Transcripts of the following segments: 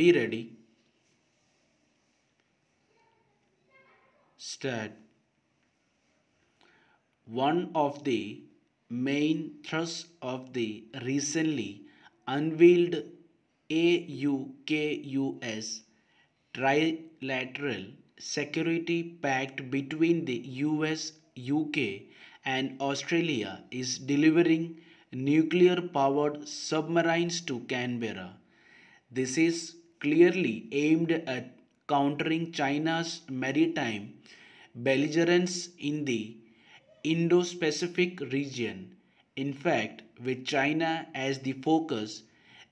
be ready stat one of the main thrusts of the recently unveiled AUKUS trilateral security pact between the US, UK, and Australia is delivering nuclear powered submarines to Canberra. This is clearly aimed at countering China's maritime belligerence in the Indo Pacific region. In fact, with China as the focus,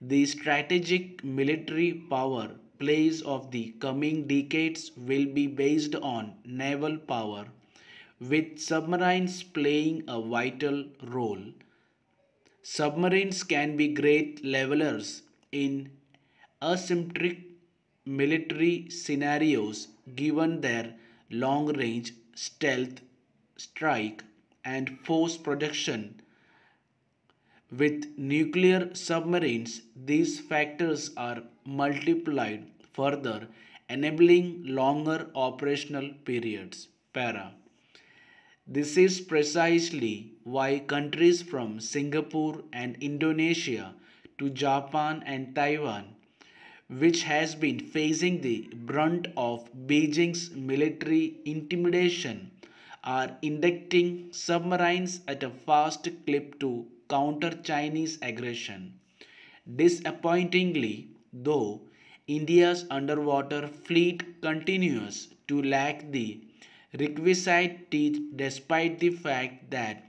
the strategic military power plays of the coming decades will be based on naval power, with submarines playing a vital role. Submarines can be great levelers in asymmetric military scenarios given their long range stealth strike and force production with nuclear submarines these factors are multiplied further enabling longer operational periods para this is precisely why countries from Singapore and Indonesia to Japan and Taiwan which has been facing the brunt of Beijing's military intimidation, are inducting submarines at a fast clip to counter Chinese aggression. Disappointingly, though, India's underwater fleet continues to lack the requisite teeth despite the fact that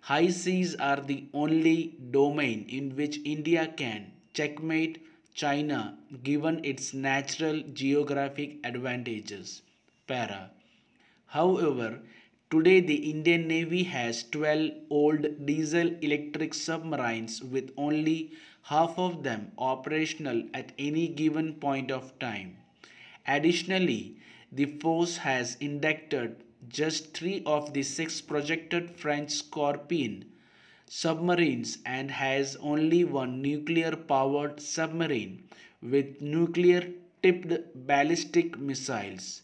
high seas are the only domain in which India can checkmate China given its natural geographic advantages. Para. However, today the Indian Navy has 12 old diesel electric submarines with only half of them operational at any given point of time. Additionally, the force has inducted just three of the six projected French Scorpion submarines and has only one nuclear powered submarine with nuclear tipped ballistic missiles,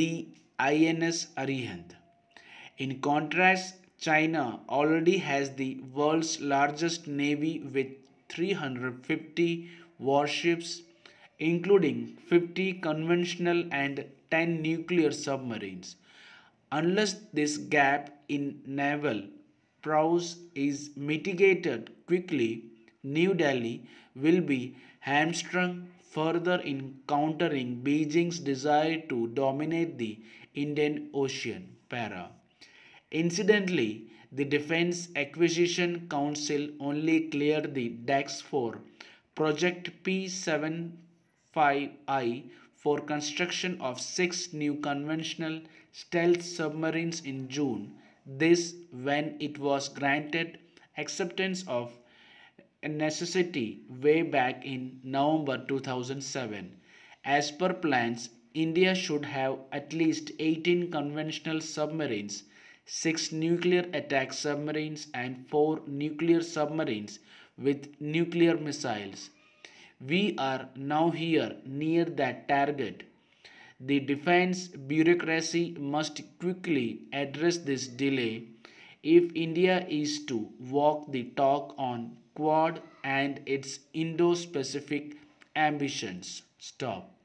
the INS Arihant. In contrast, China already has the world's largest navy with 350 warships, including 50 conventional and 10 nuclear submarines. Unless this gap in naval prowse is mitigated quickly, New Delhi will be hamstrung further in countering Beijing's desire to dominate the Indian Ocean. Para. Incidentally, the Defense Acquisition Council only cleared the decks for Project P75I for construction of six new conventional stealth submarines in June this when it was granted acceptance of necessity way back in November 2007. As per plans, India should have at least 18 conventional submarines, 6 nuclear attack submarines and 4 nuclear submarines with nuclear missiles. We are now here near that target the defense bureaucracy must quickly address this delay if India is to walk the talk on Quad and its Indo-Pacific ambitions. Stop.